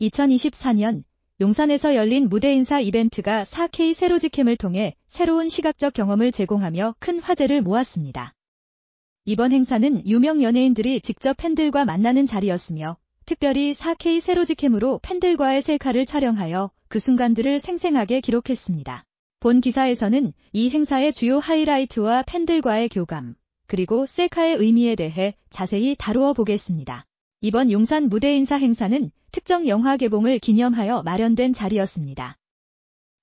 2024년 용산에서 열린 무대 인사 이벤트가 4K 세로지캠을 통해 새로운 시각적 경험을 제공하며 큰 화제를 모았습니다. 이번 행사는 유명 연예인들이 직접 팬들과 만나는 자리였으며 특별히 4K 세로지캠으로 팬들과의 셀카를 촬영하여 그 순간들을 생생하게 기록했습니다. 본 기사에서는 이 행사의 주요 하이라이트와 팬들과의 교감, 그리고 셀카의 의미에 대해 자세히 다루어 보겠습니다. 이번 용산 무대 인사 행사는 특정 영화 개봉을 기념하여 마련된 자리였습니다.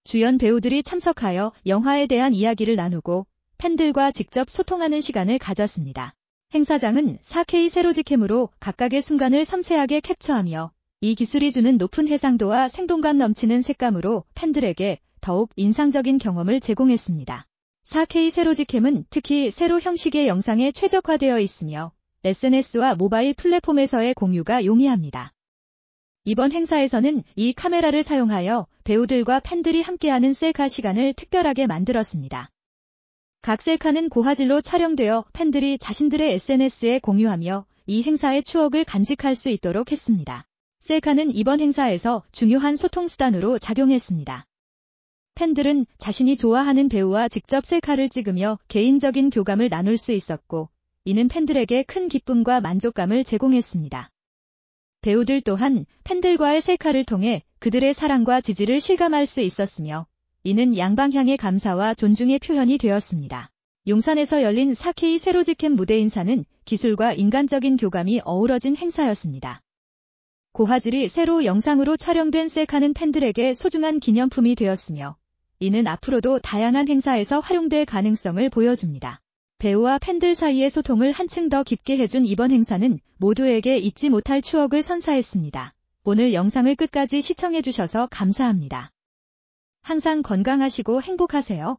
주연 배우들이 참석하여 영화에 대한 이야기를 나누고 팬들과 직접 소통하는 시간을 가졌습니다. 행사장은 4K 세로지캠으로 각각의 순간을 섬세하게 캡처하며 이 기술이 주는 높은 해상도와 생동감 넘치는 색감으로 팬들에게 더욱 인상적인 경험을 제공했습니다. 4K 세로지캠은 특히 세로 형식의 영상에 최적화되어 있으며 SNS와 모바일 플랫폼에서의 공유가 용이합니다. 이번 행사에서는 이 카메라를 사용하여 배우들과 팬들이 함께하는 셀카 시간을 특별하게 만들었습니다. 각 셀카는 고화질로 촬영되어 팬들이 자신들의 SNS에 공유하며 이 행사의 추억을 간직할 수 있도록 했습니다. 셀카는 이번 행사에서 중요한 소통수단으로 작용했습니다. 팬들은 자신이 좋아하는 배우와 직접 셀카를 찍으며 개인적인 교감을 나눌 수 있었고, 이는 팬들에게 큰 기쁨과 만족감을 제공했습니다. 배우들 또한 팬들과의 셀카를 통해 그들의 사랑과 지지를 실감할 수 있었으며 이는 양방향의 감사와 존중의 표현이 되었습니다. 용산에서 열린 4K 세로지캠 무대 인사는 기술과 인간적인 교감이 어우러진 행사였습니다. 고화질이 새로 영상으로 촬영된 셀카는 팬들에게 소중한 기념품이 되었으며 이는 앞으로도 다양한 행사에서 활용될 가능성을 보여줍니다. 배우와 팬들 사이의 소통을 한층 더 깊게 해준 이번 행사는 모두에게 잊지 못할 추억을 선사했습니다. 오늘 영상을 끝까지 시청해주셔서 감사합니다. 항상 건강하시고 행복하세요.